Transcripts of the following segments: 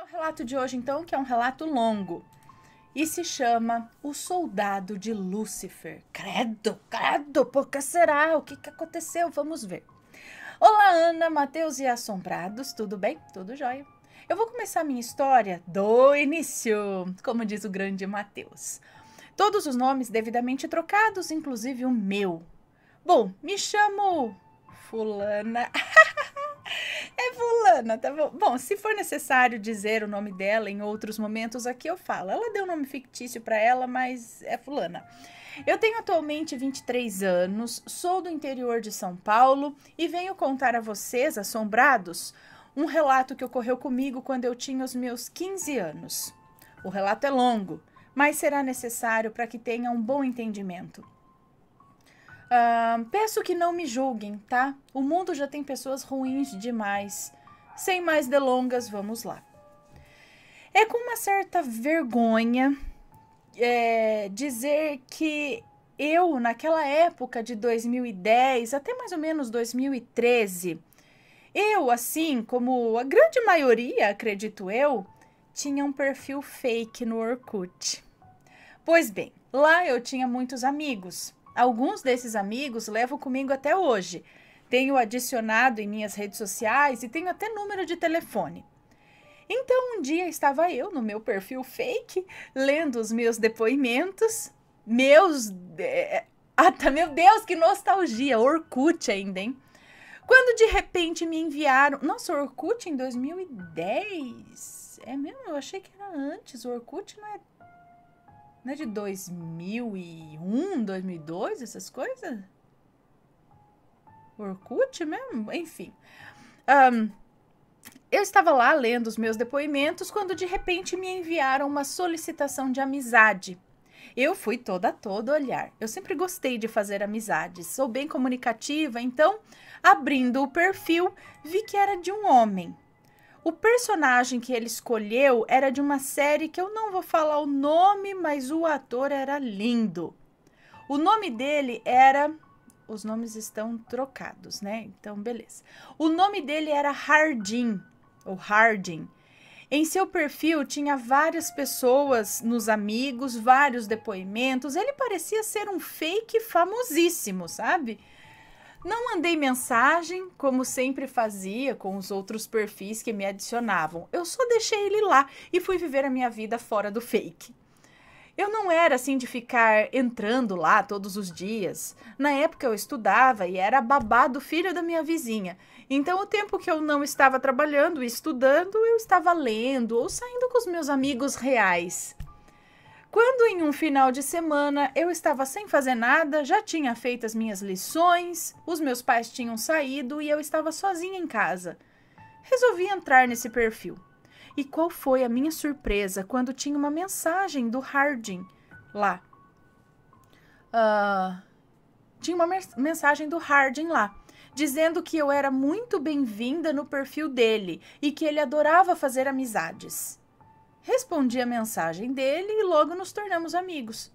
ao relato de hoje, então, que é um relato longo e se chama O Soldado de Lúcifer. Credo, credo, por que será? O que, que aconteceu? Vamos ver. Olá, Ana, Matheus e Assombrados, tudo bem? Tudo jóia. Eu vou começar minha história do início, como diz o grande Matheus. Todos os nomes devidamente trocados, inclusive o meu. Bom, me chamo Fulana. É fulana, tá bom? Bom, se for necessário dizer o nome dela em outros momentos, aqui eu falo. Ela deu um nome fictício para ela, mas é fulana. Eu tenho atualmente 23 anos, sou do interior de São Paulo e venho contar a vocês, assombrados, um relato que ocorreu comigo quando eu tinha os meus 15 anos. O relato é longo, mas será necessário para que tenha um bom entendimento. Uh, peço que não me julguem, tá? O mundo já tem pessoas ruins demais. Sem mais delongas, vamos lá. É com uma certa vergonha é, dizer que eu, naquela época de 2010 até mais ou menos 2013, eu, assim como a grande maioria, acredito eu, tinha um perfil fake no Orkut. Pois bem, lá eu tinha muitos amigos alguns desses amigos levo comigo até hoje. Tenho adicionado em minhas redes sociais e tenho até número de telefone. Então, um dia estava eu no meu perfil fake, lendo os meus depoimentos, meus. É, ah, meu Deus, que nostalgia! Orkut ainda, hein? Quando de repente me enviaram. Nossa, Orkut em 2010? É mesmo? Eu achei que era antes. O Orkut não é não é de 2001, 2002, essas coisas? Orkut mesmo? Enfim. Um, eu estava lá lendo os meus depoimentos quando de repente me enviaram uma solicitação de amizade. Eu fui toda a todo olhar. Eu sempre gostei de fazer amizades, sou bem comunicativa, então, abrindo o perfil, vi que era de um homem. O personagem que ele escolheu era de uma série que eu não vou falar o nome, mas o ator era lindo. O nome dele era. Os nomes estão trocados, né? Então, beleza. O nome dele era Hardin, ou Hardin. Em seu perfil tinha várias pessoas nos amigos, vários depoimentos. Ele parecia ser um fake famosíssimo, sabe? Não mandei mensagem, como sempre fazia com os outros perfis que me adicionavam. Eu só deixei ele lá e fui viver a minha vida fora do fake. Eu não era assim de ficar entrando lá todos os dias. Na época eu estudava e era babá do filho da minha vizinha. Então, o tempo que eu não estava trabalhando e estudando, eu estava lendo ou saindo com os meus amigos reais. Quando em um final de semana eu estava sem fazer nada, já tinha feito as minhas lições, os meus pais tinham saído e eu estava sozinha em casa. Resolvi entrar nesse perfil. E qual foi a minha surpresa quando tinha uma mensagem do Harding lá? Uh, tinha uma mensagem do Harding lá, dizendo que eu era muito bem-vinda no perfil dele e que ele adorava fazer amizades. Respondi a mensagem dele e logo nos tornamos amigos.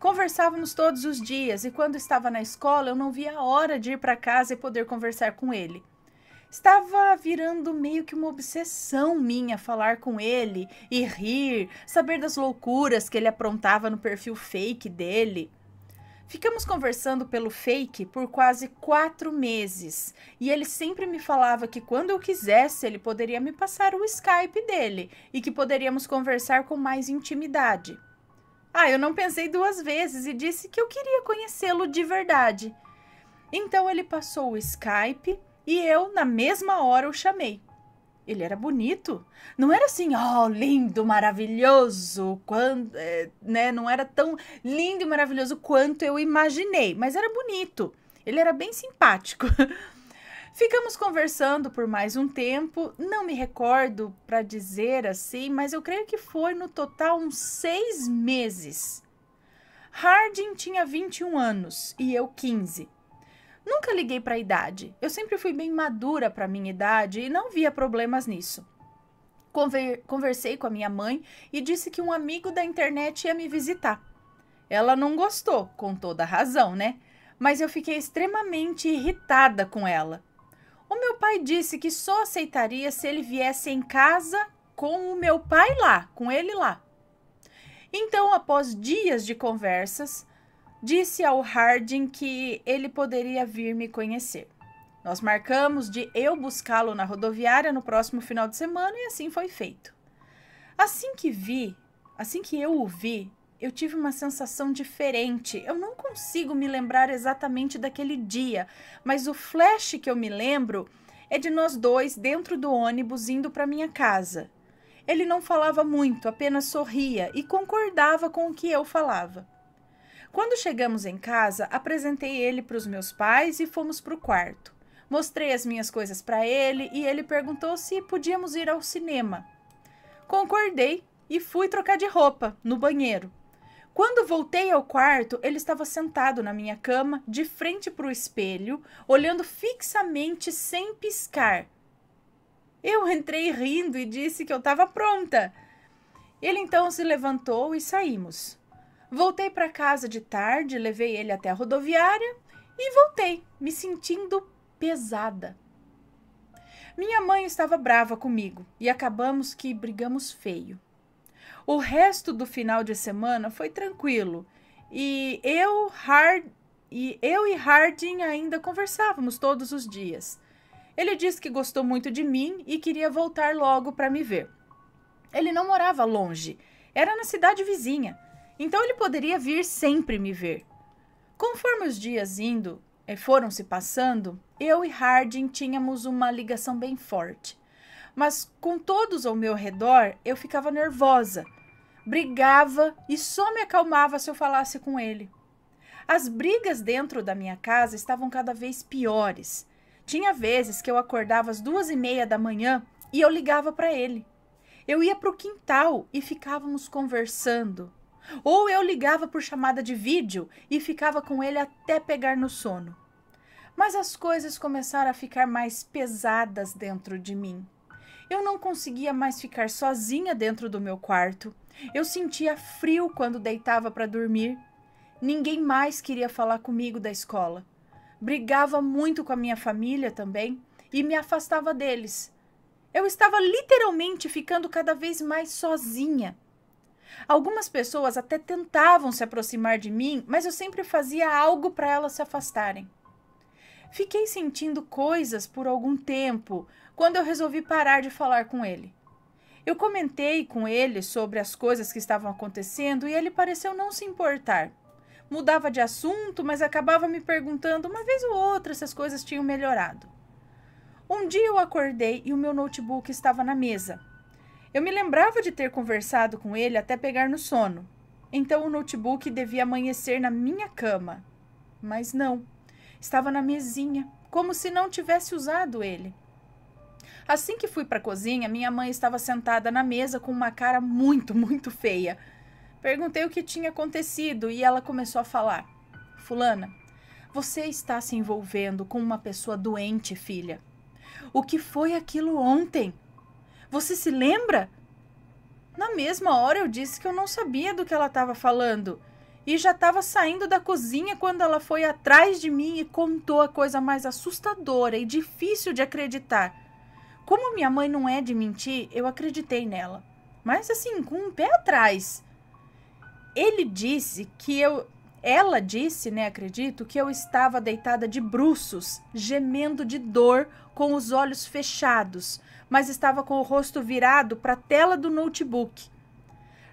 Conversávamos todos os dias e quando estava na escola eu não via a hora de ir para casa e poder conversar com ele. Estava virando meio que uma obsessão minha falar com ele e rir, saber das loucuras que ele aprontava no perfil fake dele. Ficamos conversando pelo fake por quase quatro meses e ele sempre me falava que quando eu quisesse ele poderia me passar o Skype dele e que poderíamos conversar com mais intimidade. Ah, eu não pensei duas vezes e disse que eu queria conhecê-lo de verdade. Então ele passou o Skype e eu, na mesma hora, o chamei. Ele era bonito. Não era assim, ó, oh, lindo, maravilhoso, quando, é, né? Não era tão lindo e maravilhoso quanto eu imaginei, mas era bonito. Ele era bem simpático. Ficamos conversando por mais um tempo, não me recordo para dizer assim, mas eu creio que foi no total uns seis meses. Harding tinha 21 anos e eu 15. Nunca liguei para a idade. Eu sempre fui bem madura para minha idade e não via problemas nisso. Conver conversei com a minha mãe e disse que um amigo da internet ia me visitar. Ela não gostou, com toda razão, né? Mas eu fiquei extremamente irritada com ela. O meu pai disse que só aceitaria se ele viesse em casa com o meu pai lá, com ele lá. Então, após dias de conversas, Disse ao Harding que ele poderia vir me conhecer. Nós marcamos de eu buscá-lo na rodoviária no próximo final de semana e assim foi feito. Assim que vi, assim que eu o vi, eu tive uma sensação diferente. Eu não consigo me lembrar exatamente daquele dia, mas o flash que eu me lembro é de nós dois dentro do ônibus indo para minha casa. Ele não falava muito, apenas sorria e concordava com o que eu falava. Quando chegamos em casa, apresentei ele para os meus pais e fomos para o quarto. Mostrei as minhas coisas para ele e ele perguntou se podíamos ir ao cinema. Concordei e fui trocar de roupa no banheiro. Quando voltei ao quarto, ele estava sentado na minha cama, de frente para o espelho, olhando fixamente sem piscar. Eu entrei rindo e disse que eu estava pronta. Ele então se levantou e saímos. Voltei para casa de tarde, levei ele até a rodoviária e voltei, me sentindo pesada. Minha mãe estava brava comigo e acabamos que brigamos feio. O resto do final de semana foi tranquilo e eu, Hard, e eu e Harding ainda conversávamos todos os dias. Ele disse que gostou muito de mim e queria voltar logo para me ver. Ele não morava longe, era na cidade vizinha, então ele poderia vir sempre me ver. Conforme os dias indo eh, foram se passando, eu e Harding tínhamos uma ligação bem forte. Mas com todos ao meu redor, eu ficava nervosa, brigava e só me acalmava se eu falasse com ele. As brigas dentro da minha casa estavam cada vez piores. Tinha vezes que eu acordava às duas e meia da manhã e eu ligava para ele. Eu ia para o quintal e ficávamos conversando, ou eu ligava por chamada de vídeo e ficava com ele até pegar no sono. Mas as coisas começaram a ficar mais pesadas dentro de mim. Eu não conseguia mais ficar sozinha dentro do meu quarto. Eu sentia frio quando deitava para dormir. Ninguém mais queria falar comigo da escola. Brigava muito com a minha família também e me afastava deles. Eu estava literalmente ficando cada vez mais sozinha Algumas pessoas até tentavam se aproximar de mim, mas eu sempre fazia algo para elas se afastarem. Fiquei sentindo coisas por algum tempo quando eu resolvi parar de falar com ele. Eu comentei com ele sobre as coisas que estavam acontecendo e ele pareceu não se importar. Mudava de assunto, mas acabava me perguntando uma vez ou outra se as coisas tinham melhorado. Um dia eu acordei e o meu notebook estava na mesa. Eu me lembrava de ter conversado com ele até pegar no sono. Então o notebook devia amanhecer na minha cama. Mas não. Estava na mesinha, como se não tivesse usado ele. Assim que fui para a cozinha, minha mãe estava sentada na mesa com uma cara muito, muito feia. Perguntei o que tinha acontecido e ela começou a falar: Fulana, você está se envolvendo com uma pessoa doente, filha. O que foi aquilo ontem? Você se lembra? Na mesma hora eu disse que eu não sabia do que ela estava falando. E já estava saindo da cozinha quando ela foi atrás de mim e contou a coisa mais assustadora e difícil de acreditar. Como minha mãe não é de mentir, eu acreditei nela. Mas assim, com um pé atrás. Ele disse que eu ela disse, né, acredito, que eu estava deitada de bruços, gemendo de dor, com os olhos fechados, mas estava com o rosto virado para a tela do notebook.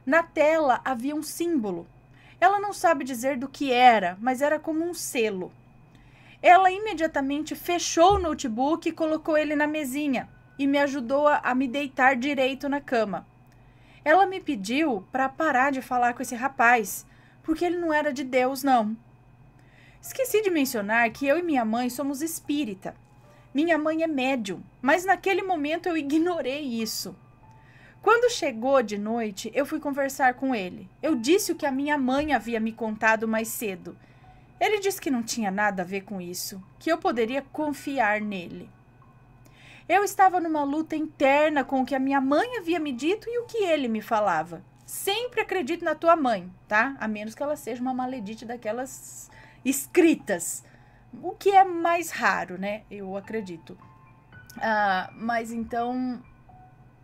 Na tela havia um símbolo. Ela não sabe dizer do que era, mas era como um selo. Ela imediatamente fechou o notebook e colocou ele na mesinha e me ajudou a, a me deitar direito na cama. Ela me pediu para parar de falar com esse rapaz, porque ele não era de Deus, não. Esqueci de mencionar que eu e minha mãe somos espírita. Minha mãe é médium, mas naquele momento eu ignorei isso. Quando chegou de noite, eu fui conversar com ele. Eu disse o que a minha mãe havia me contado mais cedo. Ele disse que não tinha nada a ver com isso, que eu poderia confiar nele. Eu estava numa luta interna com o que a minha mãe havia me dito e o que ele me falava. Sempre acredite na tua mãe, tá? A menos que ela seja uma maledite daquelas escritas. O que é mais raro, né? Eu acredito. Ah, mas então,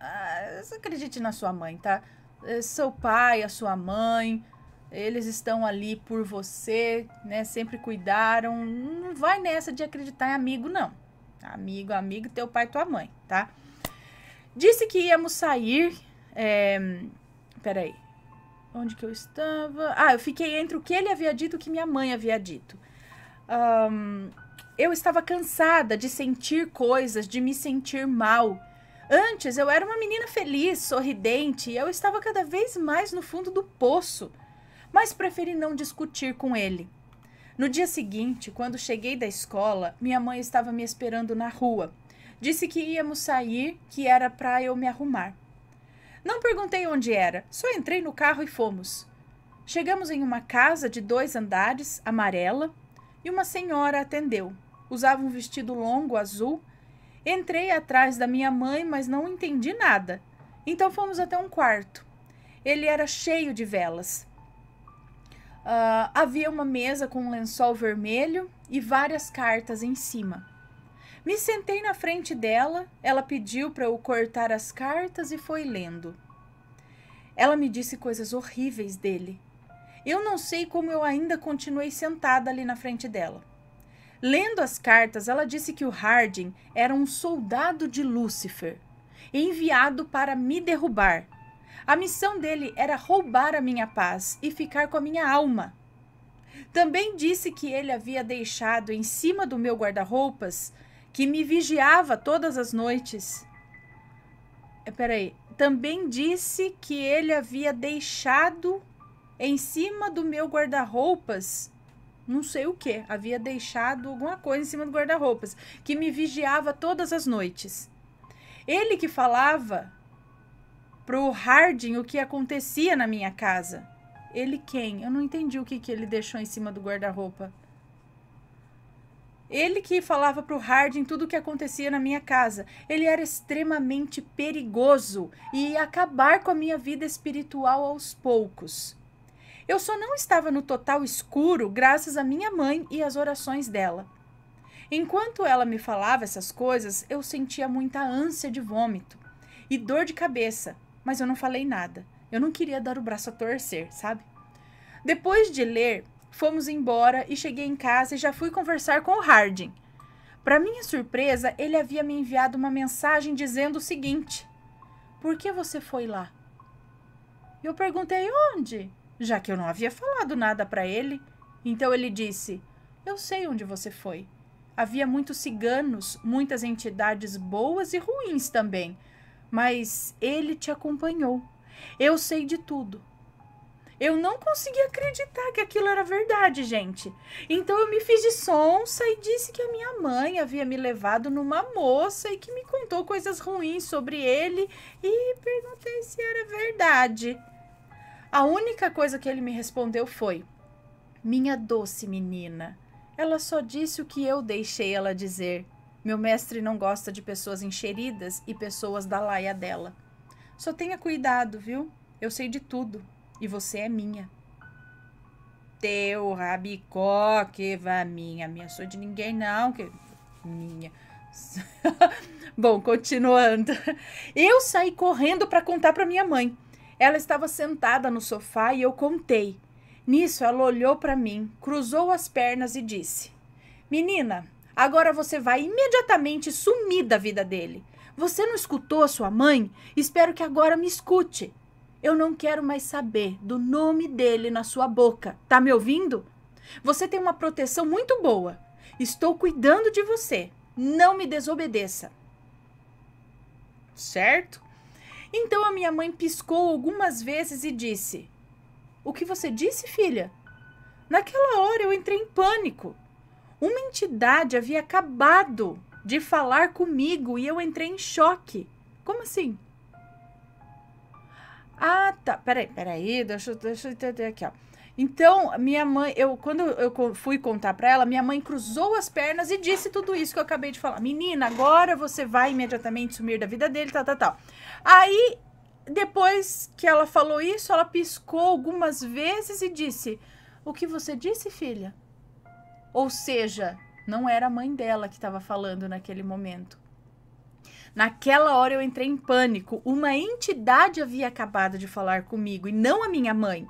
ah, acredite na sua mãe, tá? Eh, seu pai, a sua mãe, eles estão ali por você, né? Sempre cuidaram. Não vai nessa de acreditar em amigo, não. Amigo, amigo, teu pai, tua mãe, tá? Disse que íamos sair. É, Peraí. Onde que eu estava? Ah, eu fiquei entre o que ele havia dito e o que minha mãe havia dito. Um, eu estava cansada de sentir coisas, de me sentir mal. Antes eu era uma menina feliz, sorridente, e eu estava cada vez mais no fundo do poço. Mas preferi não discutir com ele. No dia seguinte, quando cheguei da escola, minha mãe estava me esperando na rua. Disse que íamos sair, que era para eu me arrumar. Não perguntei onde era, só entrei no carro e fomos. Chegamos em uma casa de dois andares, amarela, e uma senhora atendeu. Usava um vestido longo azul. Entrei atrás da minha mãe, mas não entendi nada. Então fomos até um quarto. Ele era cheio de velas. Uh, havia uma mesa com um lençol vermelho e várias cartas em cima. Me sentei na frente dela, ela pediu para eu cortar as cartas e foi lendo. Ela me disse coisas horríveis dele. Eu não sei como eu ainda continuei sentada ali na frente dela. Lendo as cartas, ela disse que o Harding era um soldado de Lúcifer, enviado para me derrubar. A missão dele era roubar a minha paz e ficar com a minha alma. Também disse que ele havia deixado em cima do meu guarda-roupas que me vigiava todas as noites. Eh, peraí. Também disse que ele havia deixado em cima do meu guarda-roupas não sei o que, havia deixado alguma coisa em cima do guarda-roupas, que me vigiava todas as noites. Ele que falava pro Harding o que acontecia na minha casa. Ele quem? Eu não entendi o que, que ele deixou em cima do guarda-roupa. Ele que falava para o Hardin tudo o que acontecia na minha casa. Ele era extremamente perigoso e ia acabar com a minha vida espiritual aos poucos. Eu só não estava no total escuro graças à minha mãe e às orações dela. Enquanto ela me falava essas coisas, eu sentia muita ânsia de vômito e dor de cabeça, mas eu não falei nada. Eu não queria dar o braço a torcer, sabe? Depois de ler Fomos embora e cheguei em casa e já fui conversar com o Harding. Para minha surpresa, ele havia me enviado uma mensagem dizendo o seguinte: Por que você foi lá? Eu perguntei onde, já que eu não havia falado nada para ele. Então ele disse: Eu sei onde você foi. Havia muitos ciganos, muitas entidades boas e ruins também, mas ele te acompanhou. Eu sei de tudo. Eu não conseguia acreditar que aquilo era verdade, gente. Então eu me fiz de sonsa e disse que a minha mãe havia me levado numa moça e que me contou coisas ruins sobre ele e perguntei se era verdade. A única coisa que ele me respondeu foi: Minha doce menina, ela só disse o que eu deixei ela dizer. Meu mestre não gosta de pessoas encheridas e pessoas da laia dela. Só tenha cuidado, viu? Eu sei de tudo e você é minha. Teu rabicó, que vá minha. Minha sou de ninguém, não, que minha. Bom, continuando. Eu saí correndo para contar para minha mãe. Ela estava sentada no sofá e eu contei. Nisso, ela olhou para mim, cruzou as pernas e disse: Menina, agora você vai imediatamente sumir da vida dele. Você não escutou a sua mãe? Espero que agora me escute. Eu não quero mais saber do nome dele na sua boca. Tá me ouvindo? Você tem uma proteção muito boa. Estou cuidando de você. Não me desobedeça. Certo? Então a minha mãe piscou algumas vezes e disse: O que você disse, filha? Naquela hora eu entrei em pânico. Uma entidade havia acabado de falar comigo e eu entrei em choque. Como assim? Ah, tá. Peraí, peraí. Deixa, deixa eu entender aqui, ó. Então, minha mãe, eu quando eu fui contar para ela, minha mãe cruzou as pernas e disse tudo isso que eu acabei de falar. Menina, agora você vai imediatamente sumir da vida dele, tal, tal, tal. Aí, depois que ela falou isso, ela piscou algumas vezes e disse: "O que você disse, filha?" Ou seja, não era a mãe dela que estava falando naquele momento. Naquela hora eu entrei em pânico. Uma entidade havia acabado de falar comigo e não a minha mãe.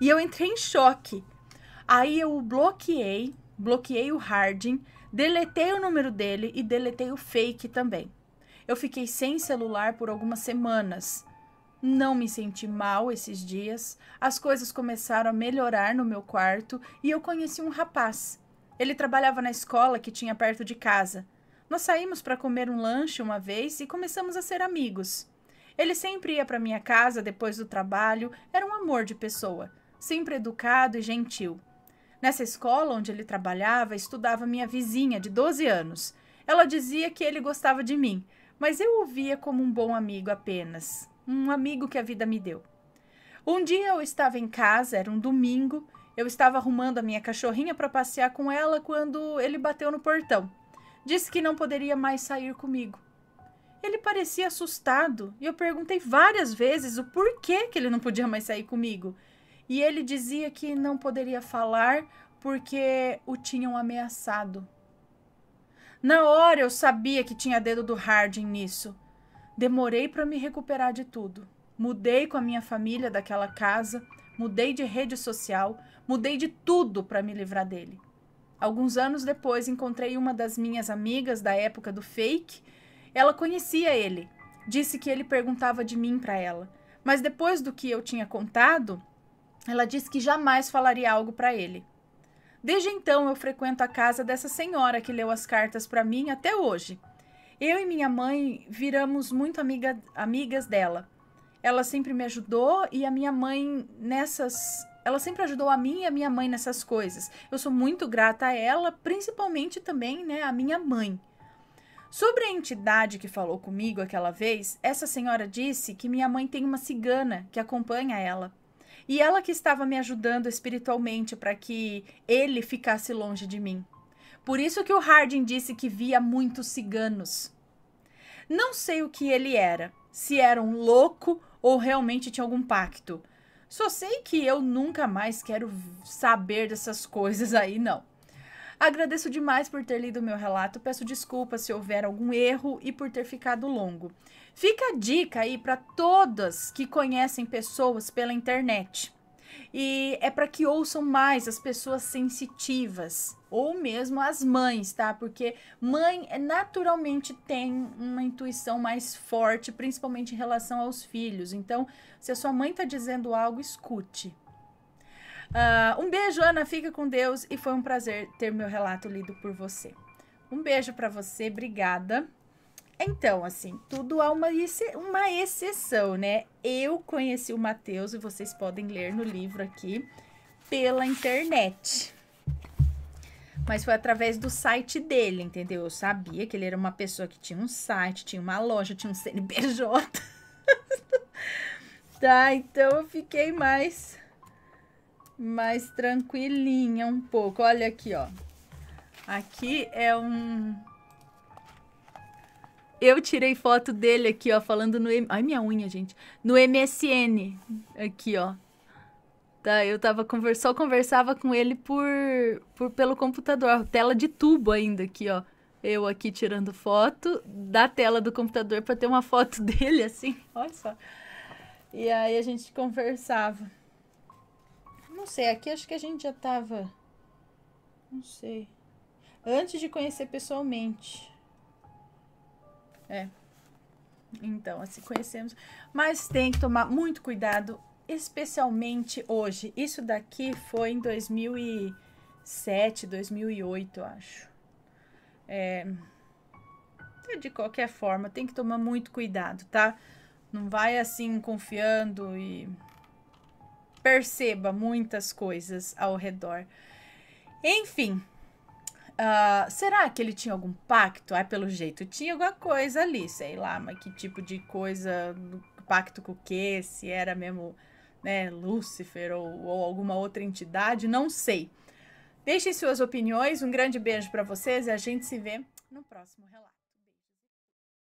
E eu entrei em choque. Aí eu o bloqueei, bloqueei o Harding, deletei o número dele e deletei o fake também. Eu fiquei sem celular por algumas semanas. Não me senti mal esses dias. As coisas começaram a melhorar no meu quarto e eu conheci um rapaz. Ele trabalhava na escola que tinha perto de casa. Nós saímos para comer um lanche uma vez e começamos a ser amigos. Ele sempre ia para minha casa depois do trabalho, era um amor de pessoa, sempre educado e gentil. Nessa escola onde ele trabalhava, estudava minha vizinha de 12 anos. Ela dizia que ele gostava de mim, mas eu o via como um bom amigo apenas, um amigo que a vida me deu. Um dia eu estava em casa, era um domingo, eu estava arrumando a minha cachorrinha para passear com ela quando ele bateu no portão disse que não poderia mais sair comigo. Ele parecia assustado e eu perguntei várias vezes o porquê que ele não podia mais sair comigo. E ele dizia que não poderia falar porque o tinham ameaçado. Na hora eu sabia que tinha dedo do Harding nisso. Demorei para me recuperar de tudo. Mudei com a minha família daquela casa, mudei de rede social, mudei de tudo para me livrar dele. Alguns anos depois, encontrei uma das minhas amigas da época do fake. Ela conhecia ele. Disse que ele perguntava de mim para ela. Mas depois do que eu tinha contado, ela disse que jamais falaria algo para ele. Desde então eu frequento a casa dessa senhora que leu as cartas para mim até hoje. Eu e minha mãe viramos muito amiga, amigas dela. Ela sempre me ajudou e a minha mãe nessas ela sempre ajudou a mim e a minha mãe nessas coisas. Eu sou muito grata a ela, principalmente também, né, a minha mãe. Sobre a entidade que falou comigo aquela vez, essa senhora disse que minha mãe tem uma cigana que acompanha ela. E ela que estava me ajudando espiritualmente para que ele ficasse longe de mim. Por isso que o Harding disse que via muitos ciganos. Não sei o que ele era, se era um louco ou realmente tinha algum pacto, só sei que eu nunca mais quero saber dessas coisas aí, não. Agradeço demais por ter lido meu relato, peço desculpas se houver algum erro e por ter ficado longo. Fica a dica aí para todas que conhecem pessoas pela internet. E é para que ouçam mais as pessoas sensitivas ou mesmo as mães, tá? Porque mãe naturalmente tem uma intuição mais forte, principalmente em relação aos filhos. Então, se a sua mãe tá dizendo algo, escute. Uh, um beijo, Ana, fica com Deus e foi um prazer ter meu relato lido por você. Um beijo para você, obrigada. Então, assim, tudo há uma, uma exceção, né? Eu conheci o Mateus e vocês podem ler no livro aqui pela internet. Mas foi através do site dele, entendeu? Eu sabia que ele era uma pessoa que tinha um site, tinha uma loja, tinha um CNPJ. tá, então eu fiquei mais mais tranquilinha um pouco. Olha aqui, ó. Aqui é um eu tirei foto dele aqui, ó, falando no. Ai, minha unha, gente. No MSN. Aqui, ó. Tá, eu tava conversa, só conversava com ele por, por pelo computador. Tela de tubo ainda aqui, ó. Eu aqui tirando foto da tela do computador para ter uma foto dele, assim. Olha só. E aí a gente conversava. Não sei, aqui acho que a gente já tava. Não sei. Antes de conhecer pessoalmente. É. Então, assim, conhecemos. Mas tem que tomar muito cuidado, especialmente hoje. Isso daqui foi em 2007, 2008, eu acho. É, é, de qualquer forma, tem que tomar muito cuidado, tá? Não vai assim confiando e perceba muitas coisas ao redor. Enfim, Uh, será que ele tinha algum pacto? Ah, pelo jeito, tinha alguma coisa ali, sei lá, mas que tipo de coisa, pacto com o quê? Se era mesmo, né, Lúcifer ou, ou alguma outra entidade, não sei. Deixem suas opiniões, um grande beijo para vocês e a gente se vê no próximo relato.